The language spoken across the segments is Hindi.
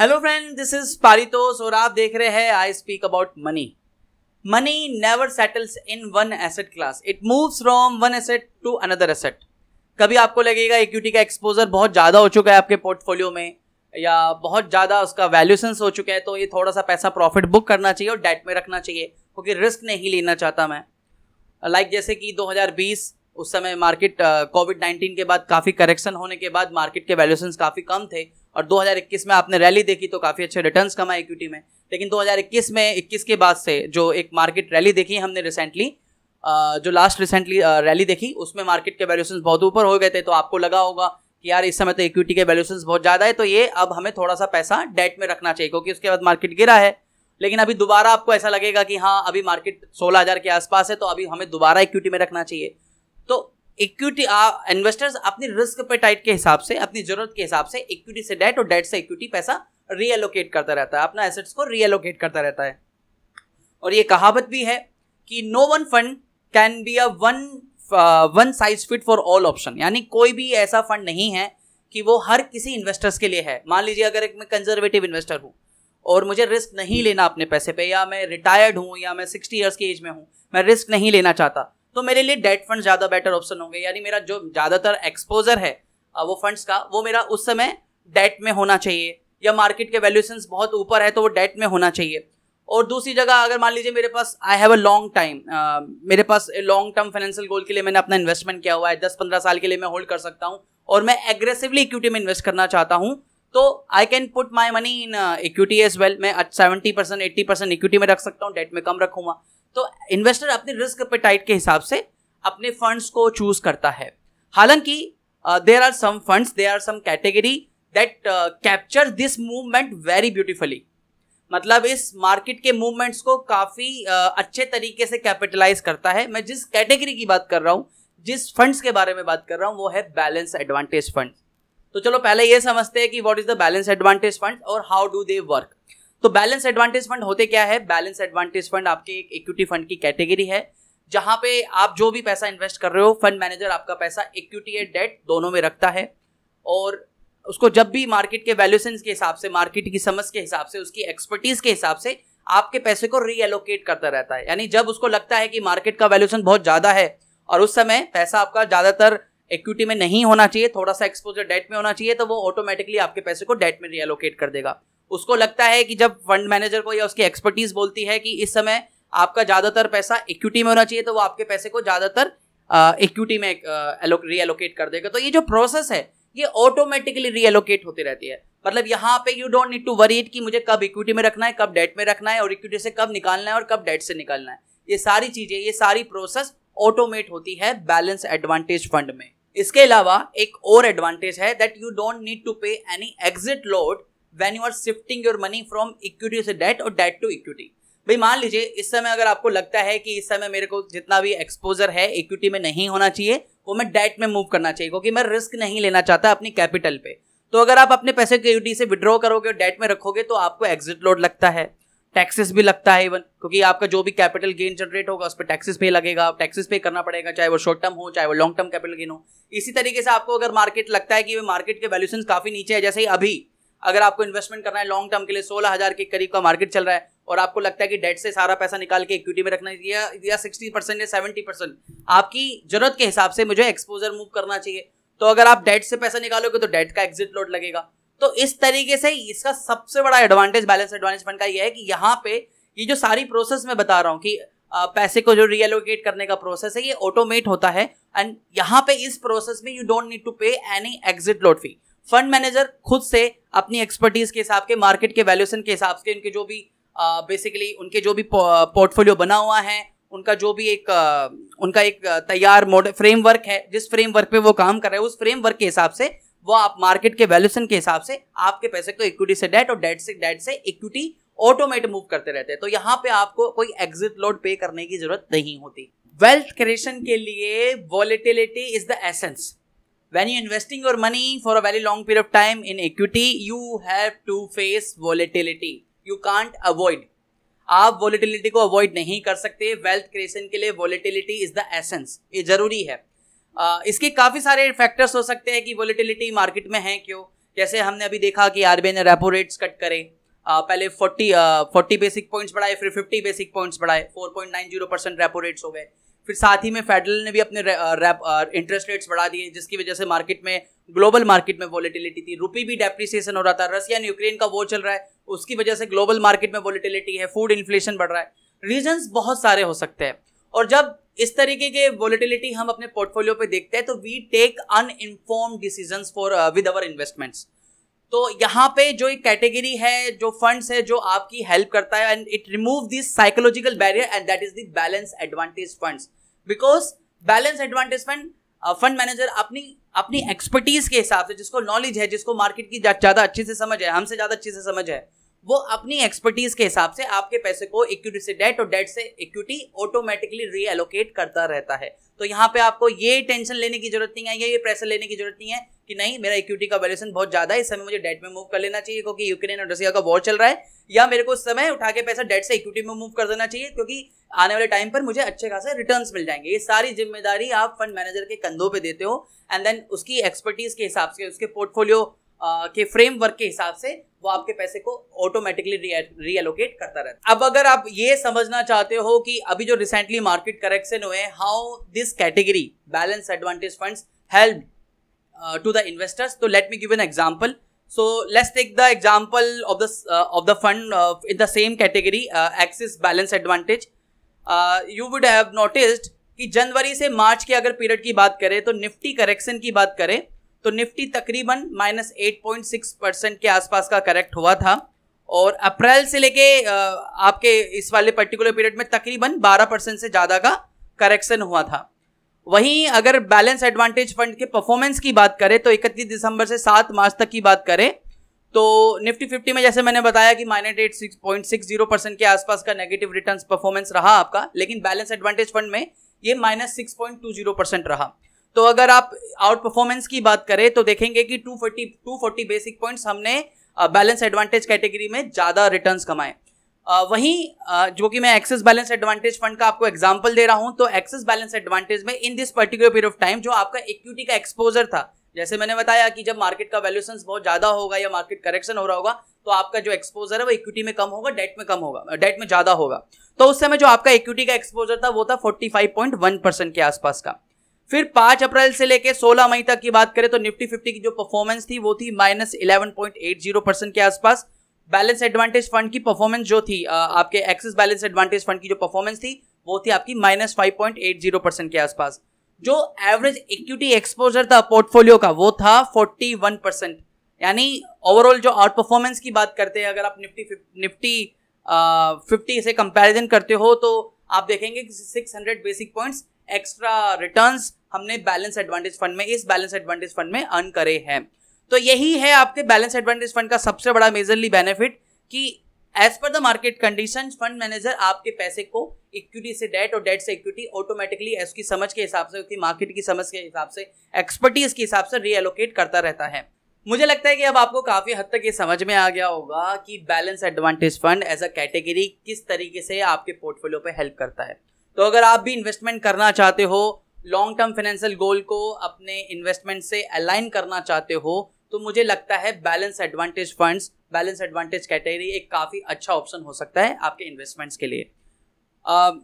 hello friend this is Paritosh और आप देख रहे हैं I speak about money money never settles in one asset class it moves from one asset to another asset कभी आपको लगेगा इक्विटी का एक्सपोजर बहुत ज़्यादा हो चुका है आपके पोर्टफोलियो में या बहुत ज़्यादा उसका वैल्यूशंस हो चुका है तो ये थोड़ा सा पैसा प्रॉफिट बुक करना चाहिए और डेट में रखना चाहिए क्योंकि रिस्क नहीं लेना चाहता मैं लाइक like जैसे कि 2020 उस समय मार्केट कोविड uh, नाइन्टीन के बाद काफ़ी करेक्शन होने के बाद मार्केट के वैल्यूशंस काफ़ी कम थे और 2021 में आपने रैली देखी तो काफ़ी अच्छे रिटर्न्स कमाए इक्विटी में लेकिन 2021 में 21 के बाद से जो एक मार्केट रैली देखी हमने रिसेंटली जो लास्ट रिसेंटली रैली देखी उसमें मार्केट के वैल्यूशन बहुत ऊपर हो गए थे तो आपको लगा होगा कि यार इस समय तो इक्विटी के वैल्यूशन बहुत ज़्यादा है तो ये अब हमें थोड़ा सा पैसा डेट में रखना चाहिए क्योंकि उसके बाद मार्केट गिरा है लेकिन अभी दोबारा आपको ऐसा लगेगा कि हाँ अभी मार्केट सोलह हज़ार के आसपास है तो अभी हमें दोबारा इक्विटी में रखना चाहिए इक्विटी इन्वेस्टर्स uh, अपनी रिस्क पे टाइट के हिसाब से अपनी जरूरत के हिसाब से इक्विटी से डेट और डेट से इक्विटी पैसा रीएलोकेट करता रहता है अपना एसेट्स को रीएलोकेट करता रहता है और ये कहावत भी है कि no one fund can be a one one size fit for all option यानी कोई भी ऐसा फंड नहीं है कि वो हर किसी इन्वेस्टर्स के लिए है मान लीजिए अगर एक मैं कंजर्वेटिव इन्वेस्टर हूँ और मुझे रिस्क नहीं लेना अपने पैसे पे या मैं रिटायर्ड हूँ या मैं सिक्सटी ईयर्स की एज में हूँ मैं रिस्क नहीं लेना चाहता तो मेरे लिए डेट फंड ज़्यादा बेटर ऑप्शन होंगे यानी मेरा जो ज़्यादातर एक्सपोजर है वो फंड्स का वो मेरा उस समय डेट में होना चाहिए या मार्केट के वैल्यूशन बहुत ऊपर है तो वो डेट में होना चाहिए और दूसरी जगह अगर मान लीजिए मेरे पास I have a long time मेरे पास लॉन्ग टर्म फाइनेंशियल गोल के लिए मैंने अपना इन्वेस्टमेंट किया हुआ है दस पंद्रह साल के लिए मैं होल्ड कर सकता हूँ और मैं एग्रेसिवली इक्विटी में इन्वेस्ट करना चाहता हूँ तो I can put my money in equity as well मैं seventy percent eighty percent equity में रख सकता हूँ डेट में कम रखूंगा तो इन्वेस्टर अपने रिस्क टाइट के हिसाब से अपने फंड्स को चूज करता है हालांकि there are some funds there are some category that capture this movement very beautifully मतलब इस मार्केट के मूवमेंट्स को काफ़ी uh, अच्छे तरीके से कैपिटलाइज करता है मैं जिस कैटेगरी की बात कर रहा हूँ जिस फंड्स के बारे में बात कर रहा हूँ वो है बैलेंस एडवांटेज फंड तो चलो पहले ये समझते हैं कि what is the balance advantage fund और हाउ डू दे वर्क तो बैलेंस एडवांटेज फंड होते क्या है बैलेंस एडवांटेज फंड आपके एक इक्विटी फंड की कैटेगरी है जहां पे आप जो भी पैसा इन्वेस्ट कर रहे हो फंड मैनेजर आपका पैसा इक्विटी या डेट दोनों में रखता है और उसको जब भी मार्केट के वैल्यूशन के हिसाब से मार्केट की समझ के हिसाब से उसकी एक्सपर्टीज के हिसाब से आपके पैसे को रीएलोकेट करता रहता है यानी जब उसको लगता है कि मार्केट का वैल्यूशन बहुत ज़्यादा है और उस समय पैसा आपका ज़्यादातर इक्विटी में नहीं होना चाहिए थोड़ा सा एक्सपोजर डेट में होना चाहिए तो वो ऑटोमेटिकली आपके पैसे को डेट में रियलोकेट कर देगा उसको लगता है कि जब फंड मैनेजर को या उसकी एक्सपर्टीज बोलती है कि इस समय आपका ज़्यादातर पैसा इक्विटी में होना चाहिए तो वो आपके पैसे को ज़्यादातर इक्विटी में रीएलोकेट कर देगा तो ये जो प्रोसेस है ये ऑटोमेटिकली रीएलोकेट होती रहती है मतलब यहाँ पे you don't need to worry it कि मुझे कब इक्विटी में रखना है कब डेट में रखना है और इक्विटी से कब निकालना है और कब डेट से निकालना है ये सारी चीज़ें ये सारी प्रोसेस ऑटोमेट होती है बैलेंस एडवांटेज फंड में इसके अलावा एक और एडवांटेज है that you don't need to pay any exit load when you are shifting your money from equity से डेट और डेट टू इक्विटी भाई मान लीजिए इस समय अगर आपको लगता है कि इस समय मेरे को जितना भी एक्सपोजर है इक्विटी में नहीं होना चाहिए वो मैं डेट में मूव करना चाहिए क्योंकि मैं रिस्क नहीं लेना चाहता अपनी कैपिटल पे तो अगर आप अपने पैसे इक्विटी से विड्रॉ करोगे और डेट में रखोगे तो आपको एग्जिट लोड लगता है टैक्सेस भी लगता है इवन क्योंकि आपका जो भी कैपिटल गेन जनरेट होगा उस पर टैक्सेस पे लगेगा टैक्सेस पे करना पड़ेगा चाहे वो शॉर्ट टर्म हो चाहे वो लॉन्ग टर्म कैपिटल गेन हो इसी तरीके से आपको अगर मार्केट लगता है कि वे मार्केट के वैल्यूशन काफ़ी नीचे है जैसे ही अभी अगर आपको इन्वेस्टमेंट करना है लॉन्ग टर्म के लिए सोलह हज़ार के करीब का मार्केट चल रहा है और आपको लगता है कि डेट से सारा पैसा निकाल के इक्विटी में रखना या या सिक्सटी परसेंट या सेवेंटी परसेंट आपकी जरूरत के हिसाब से मुझे एक्सपोजर मूव करना चाहिए तो अगर आप डेट से पैसा निकालोगे तो डेट का एग्जिट लोड लगेगा तो इस तरीके से इसका सबसे बड़ा एडवांटेज बैलेंस एडवांटेज फंड का यह है कि यहाँ पे ये जो सारी प्रोसेस मैं बता रहा हूँ कि पैसे को जो रियलोकेट करने का प्रोसेस है ये ऑटोमेट होता है एंड यहाँ पे इस प्रोसेस में you don't need to pay any exit load fee fund manager खुद से अपनी एक्सपर्टीज के हिसाब के मार्केट के वैल्यूएशन के हिसाब से उनके जो भी बेसिकली उनके जो भी पोर्टफोलियो बना हुआ है उनका जो भी एक उनका एक तैयार मॉडल फ्रेमवर्क है जिस फ्रेमवर्क पे वो काम कर रहे हैं उस फ्रेमवर्क के हिसाब से वो आप मार्केट के वैल्यूशन के हिसाब से आपके पैसे को इक्विटी से डेट और डेट से डेट से इक्विटी ऑटोमेट मूव करते रहते हैं तो यहाँ पे आपको कोई एग्जिट लोड पे करने की जरूरत नहीं होती वेल्थ क्रिएशन के लिए volatility is the essence when you investing your money for a very long period of time in equity you have to face volatility you can't avoid आप वॉलिटिलिटी को अवॉइड नहीं कर सकते वेल्थ क्रिएशन के लिए वॉलिटिलिटी इज द एसेंस ये जरूरी है इसके काफ़ी सारे फैक्टर्स हो सकते हैं कि वॉलीटिलिटी मार्केट में है क्यों जैसे हमने अभी देखा कि आर ने रेपो रेट्स कट करे पहले 40 40 बेसिक पॉइंट्स बढ़ाए फिर 50 बेसिक पॉइंट्स बढ़ाए 4.90 परसेंट रेपो रेट्स हो गए फिर साथ ही में फेडरल ने भी अपने इंटरेस्ट रेट्स बढ़ा दिए जिसकी वजह से मार्केट में ग्लोबल मार्केट में वॉलीटिलिटी थी रुपी भी डेप्रिसिएशन हो रहा था रसिया यूक्रेन का वो चल रहा है उसकी वजह से ग्लोबल मार्केट में वॉलीटिलिटी है फूड इन्फ्लेशन बढ़ रहा है रीजंस बहुत सारे हो सकते हैं और जब इस तरीके के वॉलिटिलिटी हम अपने पोर्टफोलियो पे देखते हैं तो we take an inform decision for with our investments तो यहाँ पे जो एक कैटेगरी है जो फंड्स है जो आपकी हेल्प करता है and it remove this psychological barrier and that is the balance advantage funds because balance advantage fund fund manager अपनी अपनी एक्सपर्टीज के हिसाब से जिसको नॉलेज है जिसको मार्केट की ज़्यादा अच्छे से समझ है हमसे ज़्यादा अच्छे से समझ है वो अपनी एक्सपर्टीज के हिसाब से आपके पैसे को इक्विटी से डेट और डेट से इक्विटी ऑटोमेटिकली रीएलोकेट करता रहता है तो यहाँ पे आपको ये टेंशन लेने की जरूरत नहीं है ये प्रेशर लेने की जरूरत नहीं है कि नहीं मेरा इक्विटी का वैल्यूशन बहुत ज्यादा है इस समय मुझे डेट में मूव कर लेना चाहिए क्योंकि यूक्रेन और रसिया का वॉर चल रहा है या मेरे को समय उठा के पैसा डेट से इक्विटी में मूव कर देना चाहिए क्योंकि आने वाले टाइम पर मुझे अच्छे खासे रिटर्न मिल जाएंगे ये सारी जिम्मेदारी आप फंड मैनेजर के कंधों पर देते हो एंड देन उसकी एक्सपर्टीज के हिसाब से उसके पोर्टफोलियो के फ्रेमवर्क के हिसाब से वो आपके पैसे को ऑटोमेटिकली रीएलोकेट करता रहता है अब अगर आप ये समझना चाहते हो कि अभी जो रिसेंटली मार्केट करेक्शन हुए how this category balance advantage funds help to the investors तो let me give an example so let's take the example of the of the fund in the same category Axis balance advantage you would advantage कि जनवरी से मार्च के अगर पीरियड की बात करें तो निफ्टी करेक्शन की बात करें तो निफ्टी तकरीबन minus eight point six percent के आसपास का करेक्ट हुआ था और अप्रैल से लेके आपके इस वाले पर्टिकुलर पीरियड में तकरीबन बारह परसेंट से ज़्यादा का करेक्शन हुआ था वहीं अगर बैलेंस एडवांटेज फंड के परफॉर्मेंस की बात करें तो इकतीस दिसंबर से सात मार्च तक की बात करें तो निफ्टी फिफ्टी में जैसे मैंने बताया कि minus eight six point six zero percent के आसपास का नेगेटिव रिटर्न परफॉर्मेंस रहा आपका लेकिन बैलेंस एडवांटेज फंड में ये minus six point two zero percent रहा तो अगर आप आउट परफॉर्मेंस की बात करें तो देखेंगे कि 240 240 बेसिक पॉइंट्स हमने बैलेंस एडवांटेज कैटेगरी में ज़्यादा रिटर्न कमाए वहीं जो कि मैं एक्सेस बैलेंस एडवांटेज फंड का आपको एग्जाम्पल दे रहा हूं तो एक्सेस बैलेंस एडवांटेज में in this particular period of time जो आपका इक्विटी का एक्सपोजर था जैसे मैंने बताया कि जब मार्केट का वैल्यूशन बहुत ज़्यादा होगा या मार्केट करेक्शन हो रहा होगा तो आपका जो एक्सपोजर है वो इक्विटी में कम होगा डेट में कम होगा डेट में ज़्यादा होगा तो उस समय जो आपका इक्विटी का एक्सपोजर था वो था 45.1 परसेंट के आसपास का फिर पांच अप्रैल से लेकर सोलह मई तक की बात करें तो निफ्टी फिफ्टी की जो परफॉर्मेंस थी वो थी minus eleven point eight zero percent के आसपास बैलेंस एडवांटेज फंड की परफॉर्मेंस जो थी आपके एक्सिस बैलेंस एडवांटेज फंड की जो परफॉर्मेंस थी वो थी आपकी minus five point eight zero percent के आसपास जो एवरेज इक्विटी एक्सपोजर था पोर्टफोलियो का वो था फोर्टी वन परसेंट यानी ओवरऑल जो आउट परफॉर्मेंस की बात करते हैं अगर आप निफ्टी निफ्टी फिफ्टी से कंपैरिजन करते हो तो आप देखेंगे कि 600 बेसिक पॉइंट्स एक्स्ट्रा रिटर्न हमने बैलेंस एडवांटेज फंड में इस बैलेंस एडवांटेज फंड में अर्न करे हैं तो यही है आपके बैलेंस एडवांटेज फंड का सबसे बड़ा मेजरली बेनिफिट कि as per the market condition fund manager आपके पैसे को इक्विटी से डेट और डेट से इक्विटी ऑटोमेटिकली उसकी समझ के हिसाब से उसकी मार्केट की समझ के हिसाब से एक्सपर्टीज के हिसाब से रीएलोकेट करता रहता है मुझे लगता है कि अब आपको काफ़ी हद तक ये समझ में आ गया होगा कि balance advantage fund as a category किस तरीके से आपके पोर्टफोलियो पे हेल्प करता है तो अगर आप भी इन्वेस्टमेंट करना चाहते हो लॉन्ग टर्म फाइनेंशियल गोल को अपने इन्वेस्टमेंट से अलाइन करना चाहते हो तो मुझे लगता है balance advantage funds balance advantage category एक काफ़ी अच्छा ऑप्शन हो सकता है आपके इन्वेस्टमेंट्स के लिए uh,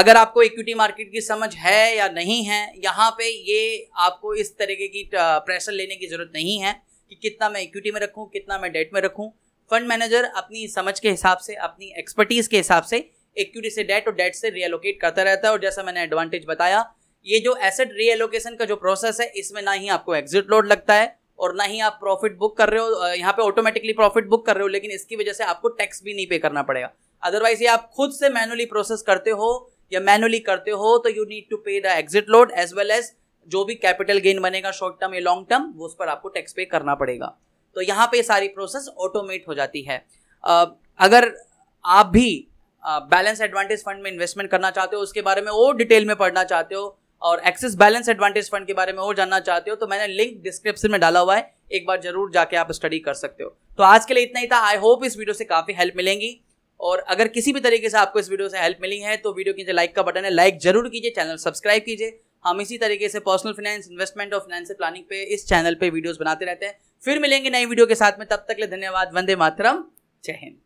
अगर आपको इक्विटी मार्केट की समझ है या नहीं है यहाँ पे ये आपको इस तरीके की प्रेशर लेने की ज़रूरत नहीं है कि कितना मैं इक्विटी में रखूँ कितना मैं डेट में रखूँ फंड मैनेजर अपनी समझ के हिसाब से अपनी एक्सपर्टीज़ के हिसाब से इक्विटी से डेट और डेट से रीएलोकेट करता रहता है और जैसा मैंने एडवांटेज बताया ये जो एसेट रीएलोकेशन का जो प्रोसेस है इसमें ना ही आपको एग्जिट लोड लगता है और ना ही आप प्रॉफिट बुक कर रहे हो यहाँ पे ऑटोमेटिकली प्रॉफिट बुक कर रहे हो लेकिन इसकी वजह से आपको टैक्स भी नहीं पे करना पड़ेगा अदरवाइज ये आप खुद से मैनुअली प्रोसेस करते हो या मैनुअली करते हो तो you need to pay the exit load as well as जो भी कैपिटल गेन बनेगा शॉर्ट टर्म या लॉन्ग टर्म वो उस पर आपको टैक्स पे करना पड़ेगा तो यहाँ पे सारी प्रोसेस ऑटोमेट हो जाती है अगर आप भी बैलेंस एडवांटेज फंड में इन्वेस्टमेंट करना चाहते हो उसके बारे में और डिटेल में पढ़ना चाहते हो और एक्सिस बैलेंस एडवांटेज फंड के बारे में और जानना चाहते हो तो मैंने लिंक डिस्क्रिप्शन में डाला हुआ है एक बार जरूर जाके आप स्टडी कर सकते हो तो आज के लिए इतना ही था आई होप इस वीडियो से काफ़ी हेल्प मिलेंगी और अगर किसी भी तरीके से आपको इस वीडियो से हेल्प मिली है तो वीडियो के नीचे लाइक का बटन है लाइक जरूर कीजिए चैनल सब्सक्राइब कीजिए हम इसी तरीके से पर्सनल फाइनेंस इन्वेस्टमेंट और फाइनेंशियल प्लानिंग पे इस चैनल पे वीडियोस बनाते रहते हैं फिर मिलेंगे नई वीडियो के साथ में तब तक के लिए धन्यवाद वंदे मातरम जय हिंद